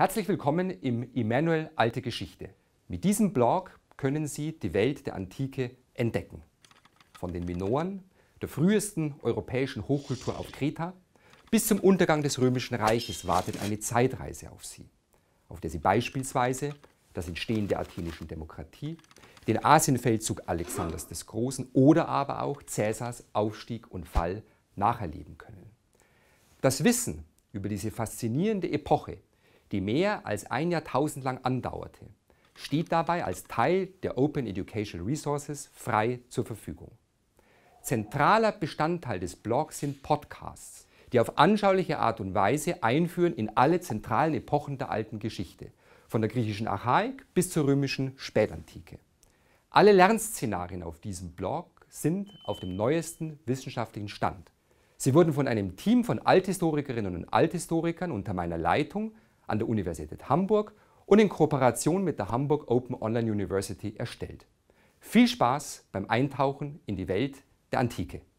Herzlich willkommen im Immanuel Alte Geschichte. Mit diesem Blog können Sie die Welt der Antike entdecken. Von den Minoren, der frühesten europäischen Hochkultur auf Kreta, bis zum Untergang des Römischen Reiches wartet eine Zeitreise auf Sie, auf der Sie beispielsweise das Entstehen der athenischen Demokratie, den Asienfeldzug Alexanders des Großen oder aber auch Cäsars Aufstieg und Fall nacherleben können. Das Wissen über diese faszinierende Epoche die mehr als ein Jahrtausend lang andauerte, steht dabei als Teil der Open Educational Resources frei zur Verfügung. Zentraler Bestandteil des Blogs sind Podcasts, die auf anschauliche Art und Weise einführen in alle zentralen Epochen der alten Geschichte, von der griechischen Archaik bis zur römischen Spätantike. Alle Lernszenarien auf diesem Blog sind auf dem neuesten wissenschaftlichen Stand. Sie wurden von einem Team von Althistorikerinnen und Althistorikern unter meiner Leitung an der Universität Hamburg und in Kooperation mit der Hamburg Open Online University erstellt. Viel Spaß beim Eintauchen in die Welt der Antike.